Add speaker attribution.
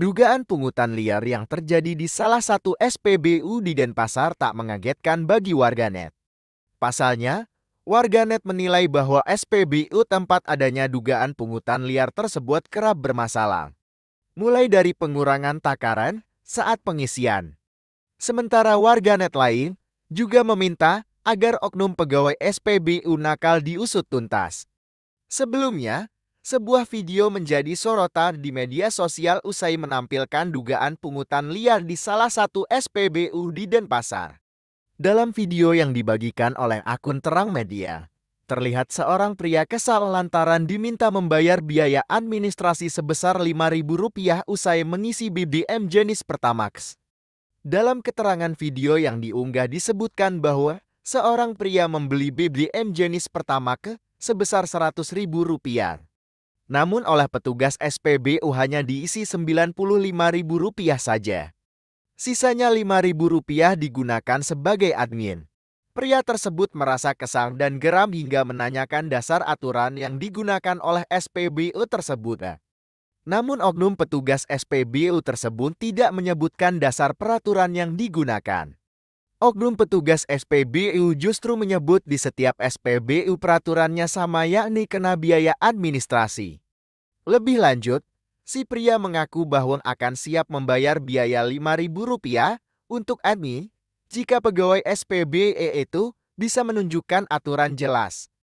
Speaker 1: Dugaan pungutan liar yang terjadi di salah satu SPBU di Denpasar tak mengagetkan bagi warganet. Pasalnya, warganet menilai bahwa SPBU tempat adanya dugaan pungutan liar tersebut kerap bermasalah. Mulai dari pengurangan takaran saat pengisian. Sementara warganet lain juga meminta agar oknum pegawai SPBU nakal diusut tuntas. Sebelumnya, sebuah video menjadi sorotan di media sosial usai menampilkan dugaan pungutan liar di salah satu SPBU di Denpasar. Dalam video yang dibagikan oleh akun Terang Media, terlihat seorang pria kesal lantaran diminta membayar biaya administrasi sebesar Rp5.000 usai mengisi BBM jenis Pertamax. Dalam keterangan video yang diunggah disebutkan bahwa seorang pria membeli BBM jenis Pertamax sebesar Rp100.000 namun oleh petugas SPBU hanya diisi Rp95.000 saja. Sisanya Rp5.000 digunakan sebagai admin. Pria tersebut merasa kesal dan geram hingga menanyakan dasar aturan yang digunakan oleh SPBU tersebut. Namun oknum petugas SPBU tersebut tidak menyebutkan dasar peraturan yang digunakan. Oknum petugas SPBU justru menyebut di setiap SPBU peraturannya sama yakni kena biaya administrasi. Lebih lanjut, si pria mengaku bahwa akan siap membayar biaya Rp5.000 untuk admin jika pegawai SPBE itu bisa menunjukkan aturan jelas